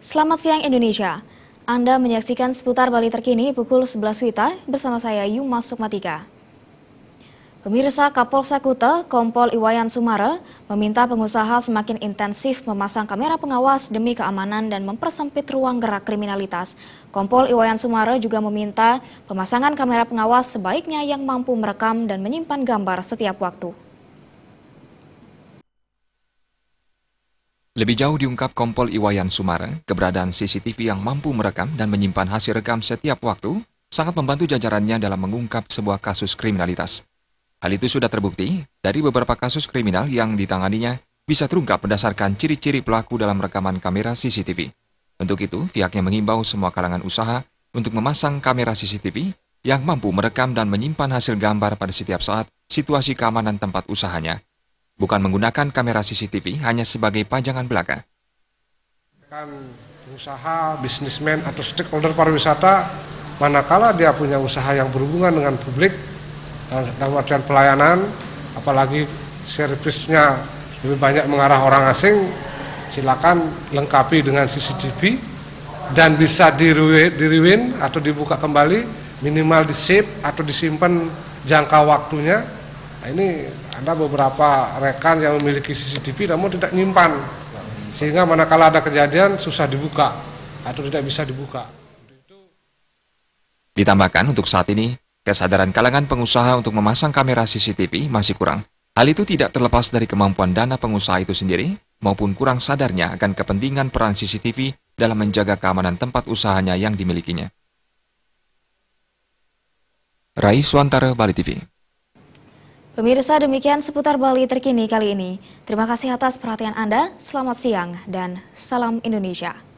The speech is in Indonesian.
Selamat siang Indonesia. Anda menyaksikan seputar Bali terkini pukul 11 Wita bersama saya Yuma Sukmatika. Pemirsa Kapolsek Kuta, Kompol Iwayan Sumara, meminta pengusaha semakin intensif memasang kamera pengawas demi keamanan dan mempersempit ruang gerak kriminalitas. Kompol Iwayan Sumara juga meminta pemasangan kamera pengawas sebaiknya yang mampu merekam dan menyimpan gambar setiap waktu. Lebih jauh diungkap Kompol Iwayan Sumare, keberadaan CCTV yang mampu merekam dan menyimpan hasil rekam setiap waktu sangat membantu jajarannya dalam mengungkap sebuah kasus kriminalitas. Hal itu sudah terbukti dari beberapa kasus kriminal yang ditanganinya bisa terungkap berdasarkan ciri-ciri pelaku dalam rekaman kamera CCTV. Untuk itu, pihaknya mengimbau semua kalangan usaha untuk memasang kamera CCTV yang mampu merekam dan menyimpan hasil gambar pada setiap saat situasi keamanan tempat usahanya bukan menggunakan kamera CCTV hanya sebagai pajangan belaka. Kan usaha bisnismen atau stakeholder pariwisata, manakala dia punya usaha yang berhubungan dengan publik dalam artian pelayanan, apalagi servisnya lebih banyak mengarah orang asing, silakan lengkapi dengan CCTV dan bisa diriwin atau dibuka kembali minimal di save atau disimpan jangka waktunya Nah, ini ada beberapa rekan yang memiliki CCTV namun tidak nyimpan sehingga manakala ada kejadian susah dibuka atau tidak bisa dibuka. Ditambahkan untuk saat ini kesadaran kalangan pengusaha untuk memasang kamera CCTV masih kurang. Hal itu tidak terlepas dari kemampuan dana pengusaha itu sendiri maupun kurang sadarnya akan kepentingan peran CCTV dalam menjaga keamanan tempat usahanya yang dimilikinya. Rai Suantara, Bali TV Pemirsa demikian seputar Bali terkini kali ini. Terima kasih atas perhatian Anda, selamat siang, dan salam Indonesia.